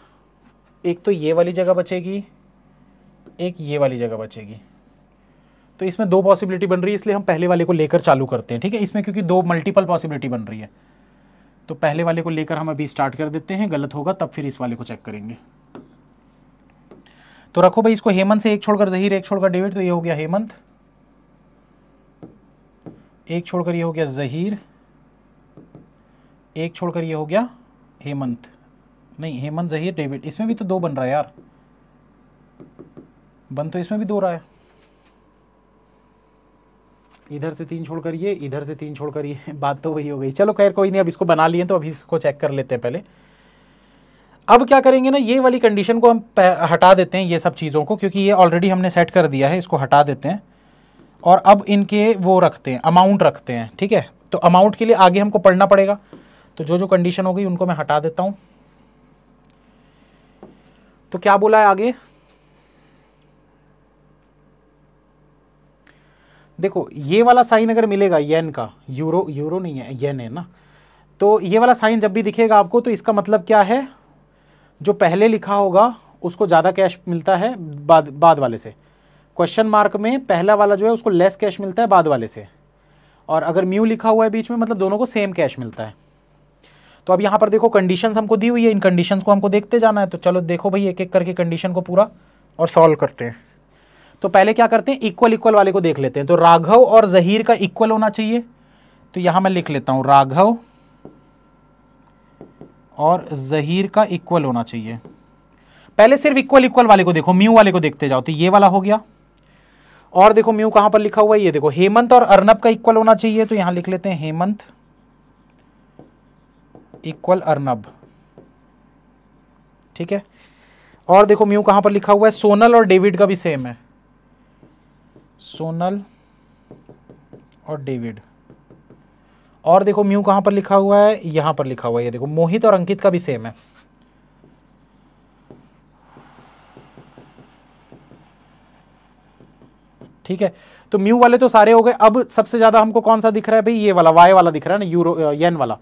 S1: एक तो ये वाली जगह बचेगी एक ये वाली जगह बचेगी तो इसमें दो पॉसिबिलिटी बन रही है इसलिए हम पहले वाले को लेकर चालू करते हैं ठीक है इसमें क्योंकि दो मल्टीपल पॉसिबिलिटी बन रही है तो पहले वाले को लेकर हम अभी स्टार्ट कर देते हैं गलत होगा तब फिर इस वाले को चेक करेंगे तो रखो भाई इसको हेमंत से एक छोड़कर जहीर एक छोड़कर डेविड तो ये हो गया हेमंत एक छोड़कर ये हो गया जहीर एक छोड़कर ये हो गया हेमंत नहीं हेमंत जहीर डेविड इसमें भी तो दो बन रहा है यार बन तो इसमें भी दो रहा है इधर से तीन छोड़कर ये इधर से तीन छोड़कर ये बात तो वही हो गई चलो खैर कोई नहीं अब इसको बना लिए तो अभी इसको चेक कर लेते हैं पहले अब क्या करेंगे ना ये वाली कंडीशन को हम हटा देते हैं ये सब चीज़ों को क्योंकि ये ऑलरेडी हमने सेट कर दिया है इसको हटा देते हैं और अब इनके वो रखते हैं अमाउंट रखते हैं ठीक है तो अमाउंट के लिए आगे हमको पढ़ना पड़ेगा तो जो जो कंडीशन होगी उनको मैं हटा देता हूं तो क्या बोला है आगे देखो ये वाला साइन अगर मिलेगा येन का यूरो यूरो नहीं है येन है ना तो ये वाला साइन जब भी दिखेगा आपको तो इसका मतलब क्या है जो पहले लिखा होगा उसको ज़्यादा कैश मिलता है बाद बाद वाले से क्वेश्चन मार्क में पहला वाला जो है उसको लेस कैश मिलता है बाद वाले से और अगर म्यू लिखा हुआ है बीच में मतलब दोनों को सेम कैश मिलता है तो अब यहाँ पर देखो कंडीशंस हमको दी हुई है इन कंडीशंस को हमको देखते जाना है तो चलो देखो भाई एक एक करके कंडीशन को पूरा और सॉल्व करते हैं तो पहले क्या करते हैं इक्वल इक्वल वाले को देख लेते हैं तो राघव और जहीर का इक्वल होना चाहिए तो यहाँ मैं लिख लेता हूँ राघव और जहीर का इक्वल होना चाहिए पहले सिर्फ इक्वल इक्वल वाले को देखो म्यू वाले को देखते जाओ तो ये वाला हो गया और देखो म्यू कहां पर लिखा हुआ है ये देखो हेमंत और अर्नब का इक्वल होना चाहिए तो यहां लिख लेते हैं हेमंत इक्वल अर्नब ठीक है और देखो म्यू कहां पर लिखा हुआ है सोनल और डेविड का भी सेम है सोनल और डेविड और देखो म्यू कहां पर लिखा हुआ है यहां पर लिखा हुआ है ये देखो मोहित और अंकित का भी सेम है ठीक है तो म्यू वाले तो सारे हो गए अब सबसे ज़्यादा हमको कौन सा दिख रहा है भाई ये वाला वाई वाला दिख रहा है ना यूरो येन वाला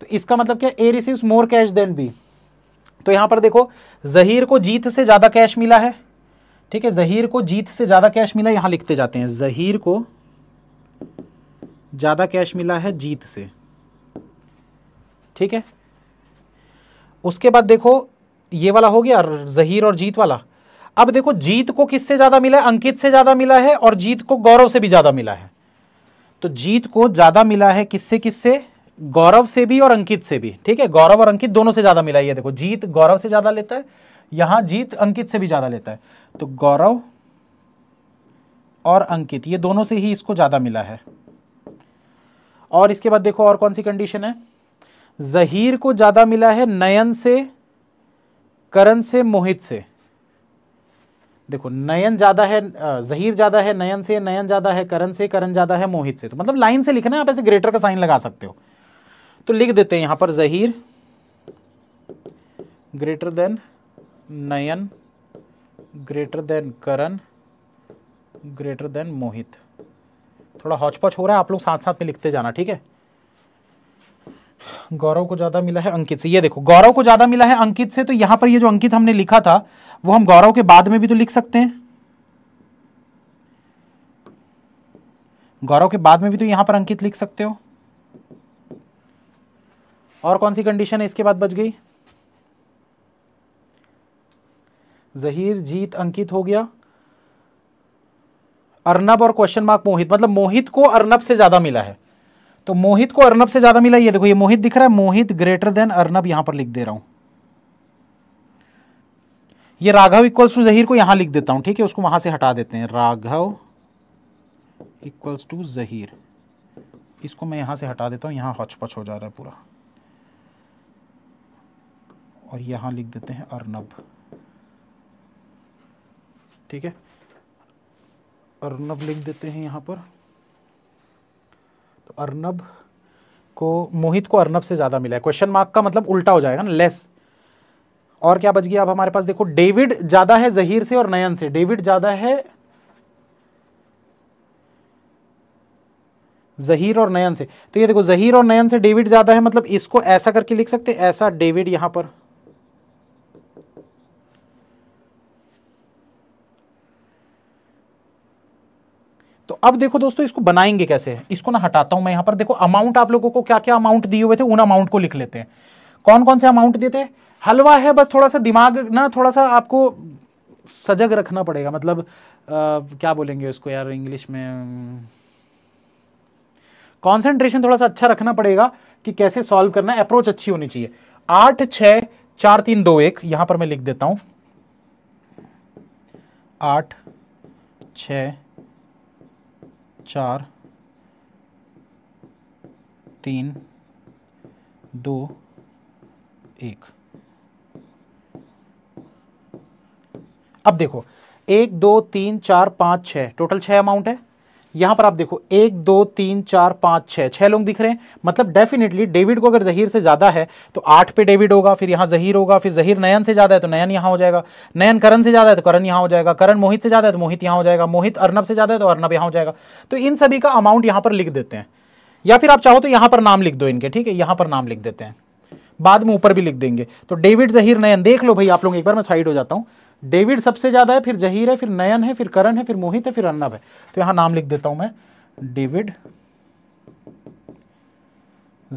S1: तो इसका मतलब क्या A receive more cash than B तो यहां पर देखो जहीर को जीत से ज़्यादा कैश मिला है ठीक है जहीर को जीत से ज़्यादा कैश मिला यहां लिखते जाते हैं जहीर को ज़्यादा कैश मिला है जीत से ठीक है उसके बाद देखो ये वाला हो गया जहीर और जीत वाला अब देखो जीत को किससे ज़्यादा मिला है अंकित से ज़्यादा मिला है और जीत को गौरव से भी ज़्यादा मिला है तो जीत को ज़्यादा मिला है किससे किससे गौरव से भी और अंकित से भी ठीक है गौरव और अंकित दोनों से ज़्यादा मिला है देखो जीत गौरव से ज़्यादा लेता है यहां जीत अंकित से भी ज़्यादा लेता है तो गौरव और अंकित ये दोनों से ही इसको ज़्यादा मिला है और इसके बाद देखो और कौन सी कंडीशन है जहीर को ज़्यादा मिला है नयन से करण से मोहित से देखो नयन ज़्यादा है जहीर ज़्यादा है नयन से नयन ज़्यादा है करण से करण ज़्यादा है मोहित से तो मतलब लाइन से लिखना है आप ऐसे ग्रेटर का साइन लगा सकते हो तो लिख देते हैं यहां पर Zaheer greater than Nayan greater than Karan greater than Mohit थोड़ा हौचपच हो रहा है आप लोग साथ साथ में लिखते जाना ठीक है गौरव को ज्यादा मिला है अंकित से ये देखो गौरव को ज्यादा मिला है अंकित से तो यहां पर ये जो अंकित हमने लिखा था वो हम गौरव के बाद में भी तो लिख सकते हैं गौरव के बाद में भी तो यहां पर अंकित लिख सकते हो और कौन सी कंडीशन है इसके बाद बच गई जहीर जीत अंकित हो गया अर्नब और क्वेश्चन मार्क मोहित मतलब मोहित को अर्नब से ज्यादा मिला है तो मोहित को अर्नब से ज़्यादा मिला ये देखो ये मोहित दिख रहा है मोहित ग्रेटर देन अर्नब यहां पर लिख दे रहा हूं ये राघव इक्वल्स टू जहीर को यहां लिख देता हूं ठीक है उसको वहां से हटा देते हैं राघव इक्वल्स टू जहीर इसको मैं यहां से हटा देता हूं यहां हचपच हो जा रहा है पूरा और यहां लिख देते हैं अर्नब ठीक है अर्नब लिख देते हैं यहां पर तो अर्नब को मोहित को अर्नब से ज़्यादा मिला है क्वेश्चन मार्क का मतलब उल्टा हो जाएगा ना लेस और क्या बच गया अब हमारे पास देखो डेविड ज़्यादा है जहीर से और नयन से डेविड ज़्यादा है जहीर और नयन से तो ये देखो जहीर और नयन से डेविड ज़्यादा है मतलब इसको ऐसा करके लिख सकते ऐसा डेविड यहां पर तो अब देखो दोस्तों इसको बनाएंगे कैसे इसको ना हटाता हूं मैं यहां पर देखो अमाउंट आप लोगों को क्या क्या अमाउंट दिए हुए थे उन अमाउंट को लिख लेते हैं कौन कौन से अमाउंट देते हैं हलवा है बस थोड़ा सा दिमाग ना थोड़ा सा आपको सजग रखना पड़ेगा मतलब आ, क्या बोलेंगे उसको यार इंग्लिश में कॉन्सेंट्रेशन थोड़ा सा अच्छा रखना पड़ेगा कि कैसे सॉल्व करना अप्रोच अच्छी होनी चाहिए आठ छ चार तीन दो एक यहां पर मैं लिख देता हूं आठ छ चार तीन दो एक अब देखो एक दो तीन चार पाँच छः टोटल छः अमाउंट है यहां पर आप देखो एक दो तीन चार पांच छह छह लोग दिख रहे हैं मतलब डेफिनेटली डेविड को अगर जहीर से ज़्यादा है तो आठ पे डेविड होगा फिर यहां जहीर होगा फिर जहीर नयन से ज़्यादा है तो नयन यहां हो जाएगा नयन करण से ज़्यादा है तो करण यहां हो जाएगा करण मोहित से ज़्यादा है तो मोहित यहां हो जाएगा मोहित अर्नब से ज़्यादा है तो अर्नब यहां हो जाएगा तो इन सभी का अमाउंट यहां पर लिख देते हैं या फिर आप चाहो तो यहां पर नाम लिख दो इनके ठीक है यहां पर नाम लिख देते हैं बाद में ऊपर भी लिख देंगे तो डेविड जहीर नयन देख लो भाई आप लोग एक बार मैं साइड हो जाता हूं डेविड सबसे ज़्यादा है फिर जहीर है फिर नयन है फिर करण है फिर मोहित है फिर अर्नब है तो यहाँ नाम लिख देता हूँ मैं डेविड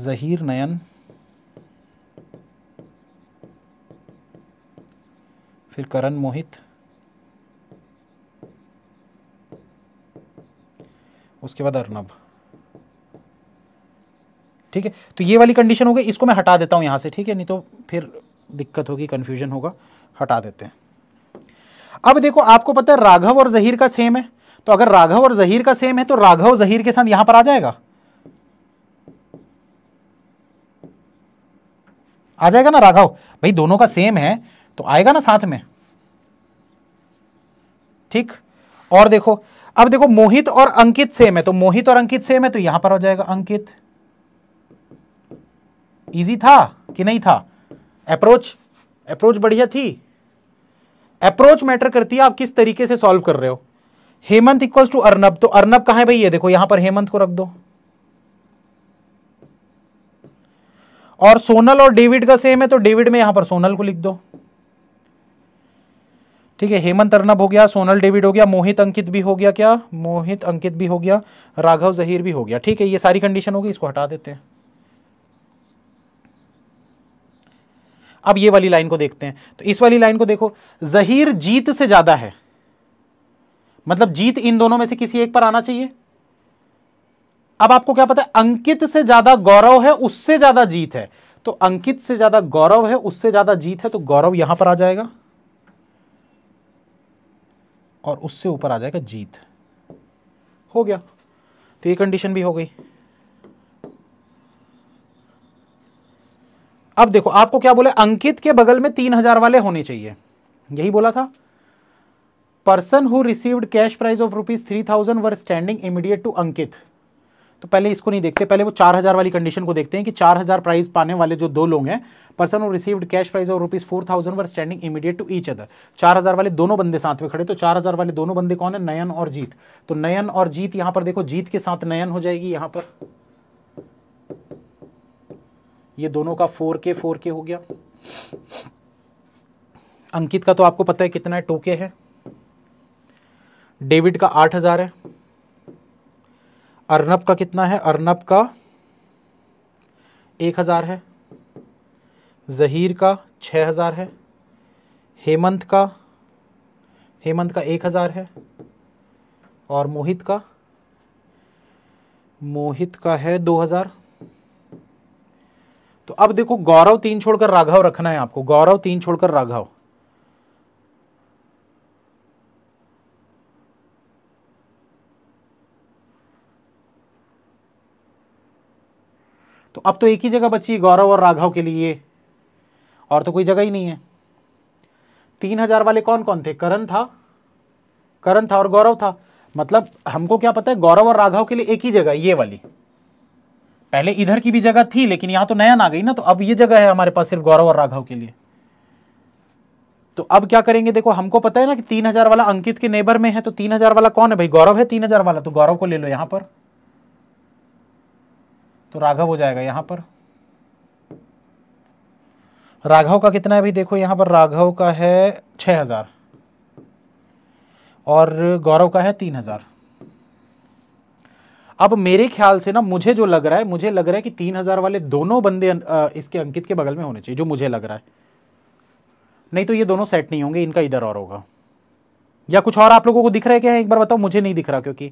S1: जहीर नयन फिर करण मोहित उसके बाद अर्नब ठीक है तो ये वाली कंडीशन हो गई इसको मैं हटा देता हूं यहां से ठीक है नहीं तो फिर दिक्कत होगी कंफ्यूजन होगा हटा देते हैं अब देखो आपको पता है राघव और जहीर का सेम है तो अगर राघव और जहीर का सेम है तो राघव जहीर के साथ यहां पर आ जाएगा आ जाएगा ना राघव भाई दोनों का सेम है तो आएगा ना साथ में ठीक और देखो अब देखो मोहित और अंकित सेम है तो मोहित और अंकित सेम है तो यहां पर हो जाएगा अंकित इजी था कि नहीं था अप्रोच अप्रोच बढ़िया थी अप्रोच मैटर करती है आप किस तरीके से सॉल्व कर रहे हो हेमंत इक्वल्स टू अर्नब तो अर्नब कहा है भाई ये देखो यहां पर हेमंत को रख दो और सोनल और डेविड का सेम है तो डेविड में यहां पर सोनल को लिख दो ठीक है हेमंत अर्नब हो गया सोनल डेविड हो गया मोहित अंकित भी हो गया क्या मोहित अंकित भी हो गया राघव जहीर भी हो गया ठीक है ये सारी कंडीशन होगी इसको हटा देते हैं अब ये वाली लाइन को देखते हैं तो इस वाली लाइन को देखो जहीर जीत से ज़्यादा है मतलब जीत इन दोनों में से किसी एक पर आना चाहिए अब आपको क्या पता है अंकित से ज़्यादा गौरव है उससे ज़्यादा जीत है तो अंकित से ज़्यादा गौरव है उससे ज़्यादा जीत है तो गौरव यहां पर आ जाएगा और उससे ऊपर आ जाएगा जीत हो गया तो ये कंडीशन भी हो गई अब देखो आपको क्या बोले अंकित के बगल में तीन हजार वाले होने चाहिए यही बोला था person who received cash prize of rupees three thousand were standing immediate to Ankit तो पहले इसको नहीं देखते पहले वो चार हज़ार वाली कंडीशन को देखते हैं कि चार हज़ार प्राइज पाने वाले जो दो लोग हैं person who received cash prize of rupees four thousand were standing immediate to each other चार हज़ार वाले दोनों बंदे साथ में खड़े तो चार हज़ार वाले दोनों बंदे कौन है नयन और जीत तो नयन और जीत यहां पर देखो जीत के साथ नयन हो जाएगी यहां पर ये दोनों का फोर के फोर के हो गया अंकित का तो आपको पता है कितना है टू के है डेविड का आठ हज़ार है अर्नब का कितना है अर्नब का एक हज़ार है जहीर का छ हज़ार है हेमंत का हेमंत का एक हज़ार है और मोहित का मोहित का है दो हज़ार तो अब देखो गौरव तीन छोड़कर राघव रखना है आपको गौरव तीन छोड़कर राघव तो अब तो एक ही जगह बची है गौरव और राघव के लिए और तो कोई जगह ही नहीं है तीन हजार वाले कौन कौन थे करण था करण था और गौरव था मतलब हमको क्या पता है गौरव और राघव के लिए एक ही जगह ये वाली पहले इधर की भी जगह थी लेकिन यहां तो नयन आ गई ना तो अब ये जगह है हमारे पास सिर्फ गौरव और राघव के लिए तो अब क्या करेंगे देखो हमको पता है ना कि तीन हजार वाला अंकित के नेबर में है तो तीन हजार वाला कौन है भाई गौरव है तीन हजार वाला तो गौरव को ले लो यहां पर तो राघव हो जाएगा यहां पर राघव का कितना है भाई देखो यहां पर राघव का है छह हज़ार और गौरव का है तीन हज़ार अब मेरे ख्याल से ना मुझे जो लग रहा है मुझे लग रहा है कि तीन हजार वाले दोनों बंदे अं, इसके अंकित के बगल में होने चाहिए जो मुझे लग रहा है नहीं तो ये दोनों सेट नहीं होंगे इनका इधर और होगा या कुछ और आप लोगों को दिख रहा है क्या एक बार बताओ मुझे नहीं दिख रहा क्योंकि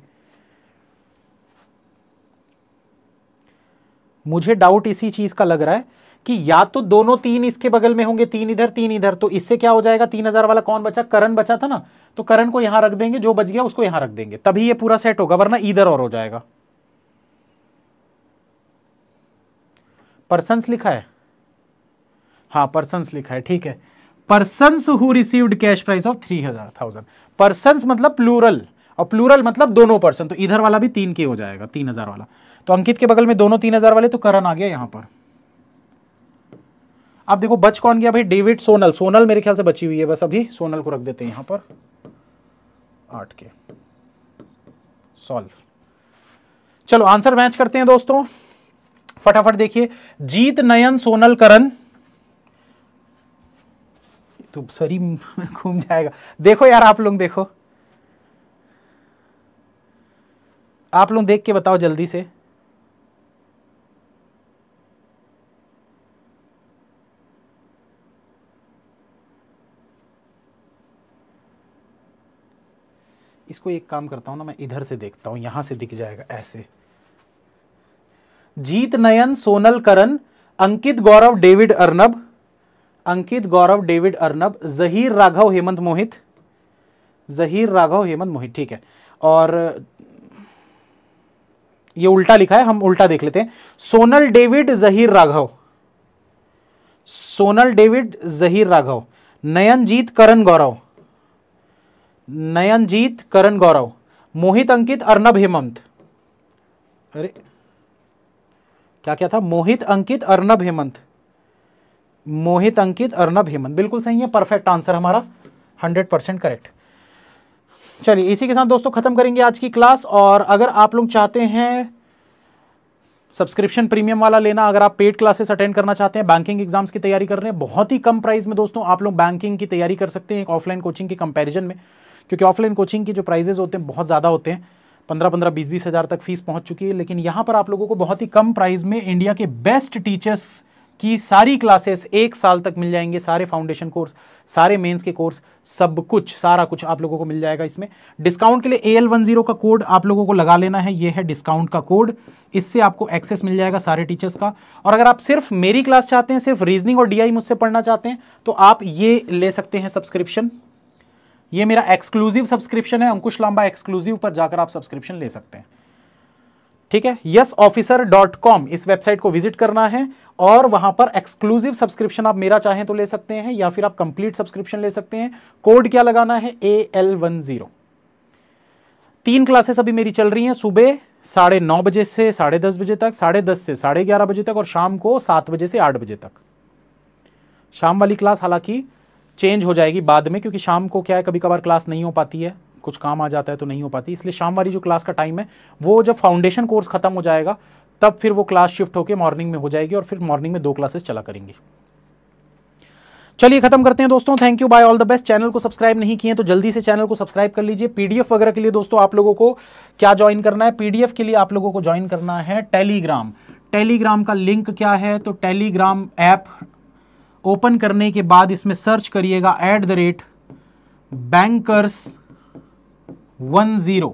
S1: मुझे डाउट इसी चीज़ का लग रहा है कि या तो दोनों तीन इसके बगल में होंगे तीन इधर तीन इधर तो इससे क्या हो जाएगा तीन हजार वाला कौन बचा करण बचा था ना तो करण को यहां रख देंगे जो बच गया उसको यहां रख देंगे तभी ये पूरा सेट होगा वरना इधर और हो जाएगा पर्सन लिखा है हाँ पर्सन लिखा है ठीक है person who received cash price of three हजार थाउजेंड मतलब प्लूरल और प्लूरल मतलब दोनों पर्सन तो इधर वाला भी तीन के हो जाएगा तीन हजार वाला तो अंकित के बगल में दोनों तीन हजार वाले तो करण आ गया यहां पर अब देखो बच कौन गया भाई डेविड सोनल सोनल मेरे ख्याल से बची हुई है बस अभी सोनल को रख देते हैं यहां पर आठ के सॉल्व चलो आंसर मैच करते हैं दोस्तों फटाफट देखिए जीत नयन सोनल करण तो सरी घूम जाएगा देखो यार आप लोग देखो आप लोग देख के बताओ जल्दी से इसको एक काम करता हूं ना मैं इधर से देखता हूं यहां से दिख जाएगा ऐसे जीत नयन सोनल करण अंकित गौरव डेविड अर्नब अंकित गौरव डेविड अर्नब जहीर राघव हेमंत मोहित जहीर राघव हेमंत मोहित ठीक है और ये उल्टा लिखा है हम उल्टा देख लेते हैं सोनल डेविड जहीर राघव सोनल डेविड जहीर राघव नयनजीत करण गौरव नयनजीत करण गौरव मोहित अंकित अर्नब हेमंत अरे क्या क्या था मोहित अंकित अर्नब हेमंत मोहित अंकित अर्नब हेमंत बिल्कुल सही है परफेक्ट आंसर हमारा हंड्रेड परसेंट करेक्ट चलिए इसी के साथ दोस्तों ख़त्म करेंगे आज की क्लास और अगर आप लोग चाहते हैं सब्सक्रिप्शन प्रीमियम वाला लेना अगर आप पेड क्लासेस अटेंड करना चाहते हैं बैंकिंग एग्जाम्स की तैयारी कर रहे हैं बहुत ही कम प्राइस में दोस्तों आप लोग बैंकिंग की तैयारी कर सकते हैं एक ऑफलाइन कोचिंग के कंपैरिजन में क्योंकि ऑफलाइन कोचिंग की जो प्राइजेज़ होते हैं बहुत ज़्यादा होते हैं पंद्रह पंद्रह बीस बीस हज़ार तक फीस पहुंच चुकी है लेकिन यहाँ पर आप लोगों को बहुत ही कम प्राइस में इंडिया के बेस्ट टीचर्स की सारी क्लासेस एक साल तक मिल जाएंगे सारे फाउंडेशन कोर्स सारे मेंस के कोर्स सब कुछ सारा कुछ आप लोगों को मिल जाएगा इसमें डिस्काउंट के लिए ए एल वन जीरो का कोड आप लोगों को लगा लेना है ये है डिस्काउंट का कोड इससे आपको एक्सेस मिल जाएगा सारे टीचर्स का और अगर आप सिर्फ मेरी क्लास चाहते हैं सिर्फ रीजनिंग और डी मुझसे पढ़ना चाहते हैं तो आप ये ले सकते हैं सब्सक्रिप्शन ये मेरा एक्सक्लूसिव सब्सक्रिप्शन है अंकुश लांबा एक्सक्लूसिव पर जाकर आप सब्सक्रिप्शन ले सकते हैं ठीक है यस ऑफिसर डॉट कॉम इस वेबसाइट को विजिट करना है और वहां पर एक्सक्लूसिव सब्सक्रिप्शन आप मेरा चाहें तो ले सकते हैं या फिर आप कंप्लीट सब्सक्रिप्शन ले सकते हैं कोड क्या लगाना है ए एल वन जीरो तीन क्लासेस अभी मेरी चल रही हैं सुबह साढ़े नौ बजे से साढ़े दस बजे तक साढ़े दस से साढ़े ग्यारह बजे तक और शाम को सात बजे से आठ बजे तक शाम वाली क्लास हालांकि चेंज हो जाएगी बाद में क्योंकि शाम को क्या है कभी कभार क्लास नहीं हो पाती है कुछ काम आ जाता है तो नहीं हो पाती इसलिए शाम वाली जो क्लास का टाइम है वो जब फाउंडेशन कोर्स खत्म हो जाएगा तब फिर वो क्लास शिफ्ट होकर मॉर्निंग में हो जाएगी और फिर मॉर्निंग में दो क्लासेस चला करेंगी चलिए खत्म करते हैं दोस्तों thank you bye all the best channel को सब्सक्राइब नहीं किए तो जल्दी से चैनल को सब्सक्राइब कर लीजिए पीडीएफ वगैरह के लिए दोस्तों आप लोगों को क्या ज्वाइन करना है पीडीएफ के लिए आप लोगों को ज्वाइन करना है टेलीग्राम टेलीग्राम का लिंक क्या है तो टेलीग्राम ऐप ओपन करने के बाद इसमें सर्च करिएगा at the rate bankers one zero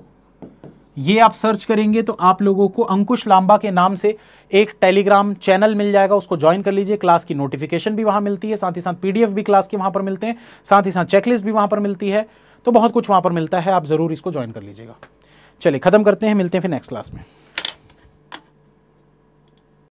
S1: ये आप सर्च करेंगे तो आप लोगों को अंकुश लांबा के नाम से एक टेलीग्राम चैनल मिल जाएगा उसको ज्वाइन कर लीजिए क्लास की नोटिफिकेशन भी वहां मिलती है साथ ही साथ पीडीएफ भी क्लास के वहां पर मिलते हैं साथ ही साथ चेकलिस्ट भी वहां पर मिलती है तो बहुत कुछ वहां पर मिलता है आप ज़रूर इसको ज्वाइन कर लीजिएगा चलिए ख़त्म करते हैं मिलते हैं फिर नेक्स्ट क्लास में